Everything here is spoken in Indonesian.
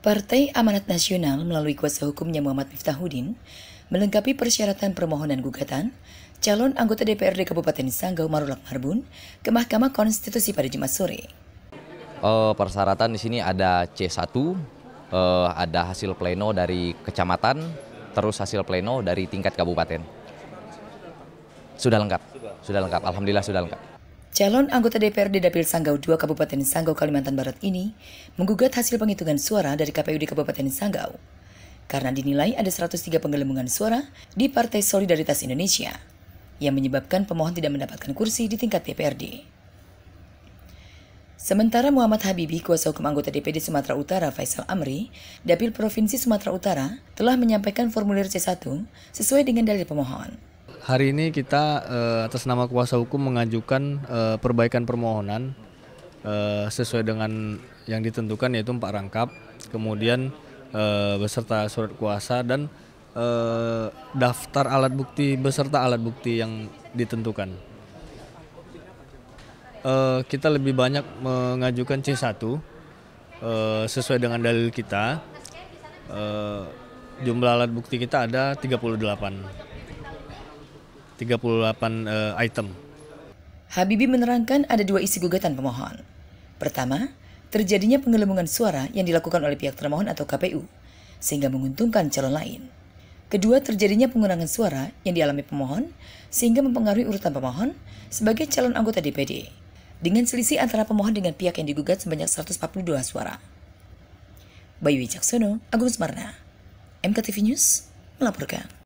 Partai Amanat Nasional melalui kuasa hukumnya Muhammad Miftahuddin melengkapi persyaratan permohonan gugatan calon anggota DPRD Kabupaten Sanggau Marulak Marbun ke Mahkamah Konstitusi pada Jumat sore. Uh, persyaratan di sini ada C1, uh, eh, ada hasil pleno dari kecamatan, terus hasil pleno dari tingkat kabupaten. Sudah lengkap, sudah lengkap. Alhamdulillah sudah lengkap. Calon anggota DPRD Dapil Sanggau 2 Kabupaten Sanggau Kalimantan Barat ini menggugat hasil penghitungan suara dari KPU di Kabupaten Sanggau karena dinilai ada 103 penggelembungan suara di Partai Solidaritas Indonesia yang menyebabkan pemohon tidak mendapatkan kursi di tingkat DPRD. Sementara Muhammad Habibi, kuasa hukum anggota DPD Sumatera Utara Faisal Amri, Dapil Provinsi Sumatera Utara, telah menyampaikan formulir C1 sesuai dengan dalil pemohon hari ini kita uh, atas nama kuasa hukum mengajukan uh, perbaikan permohonan uh, sesuai dengan yang ditentukan yaitu empat rangkap, kemudian uh, beserta surat kuasa dan uh, daftar alat bukti beserta alat bukti yang ditentukan. Uh, kita lebih banyak mengajukan C1 uh, sesuai dengan dalil kita. Uh, jumlah alat bukti kita ada 38. 38 uh, eh, item. Habibi menerangkan ada dua isi gugatan pemohon. Pertama, terjadinya penggelembungan suara yang dilakukan oleh pihak termohon atau KPU, sehingga menguntungkan calon lain. Kedua, terjadinya pengurangan suara yang dialami pemohon, sehingga mempengaruhi urutan pemohon sebagai calon anggota DPD, dengan selisih antara pemohon dengan pihak yang digugat sebanyak 142 suara. Bayu Wicaksono, Agung Semarna, MKTV News, melaporkan.